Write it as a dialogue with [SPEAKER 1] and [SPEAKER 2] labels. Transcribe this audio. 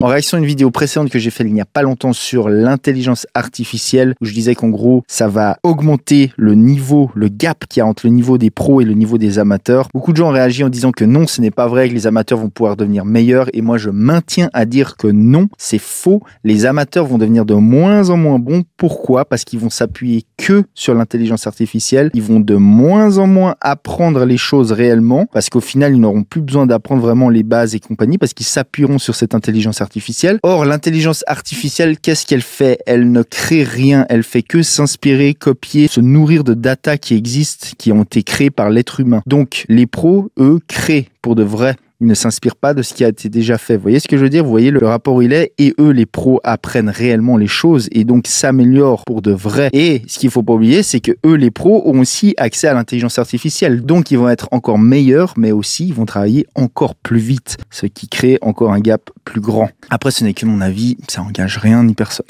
[SPEAKER 1] En réaction à une vidéo précédente que j'ai faite il n'y a pas longtemps sur l'intelligence artificielle, où je disais qu'en gros, ça va augmenter le niveau, le gap qu'il y a entre le niveau des pros et le niveau des amateurs, beaucoup de gens ont réagi en disant que non, ce n'est pas vrai, que les amateurs vont pouvoir devenir meilleurs, et moi je maintiens à dire que non, c'est faux, les amateurs vont devenir de moins en moins bons. Pourquoi Parce qu'ils vont s'appuyer que sur l'intelligence artificielle, ils vont de moins en moins apprendre les choses réellement, parce qu'au final, ils n'auront plus besoin d'apprendre vraiment les bases et compagnie, parce qu'ils s'appuieront sur cette intelligence artificielle Or, l'intelligence artificielle, qu'est-ce qu'elle fait Elle ne crée rien, elle fait que s'inspirer, copier, se nourrir de data qui existent, qui ont été créées par l'être humain. Donc, les pros, eux, créent pour de vrai ils ne s'inspirent pas de ce qui a été déjà fait. Vous voyez ce que je veux dire Vous voyez le rapport il est et eux les pros apprennent réellement les choses et donc s'améliorent pour de vrai. Et ce qu'il faut pas oublier, c'est que eux les pros ont aussi accès à l'intelligence artificielle, donc ils vont être encore meilleurs, mais aussi ils vont travailler encore plus vite, ce qui crée encore un gap plus grand. Après, ce n'est que mon avis, ça engage rien ni personne.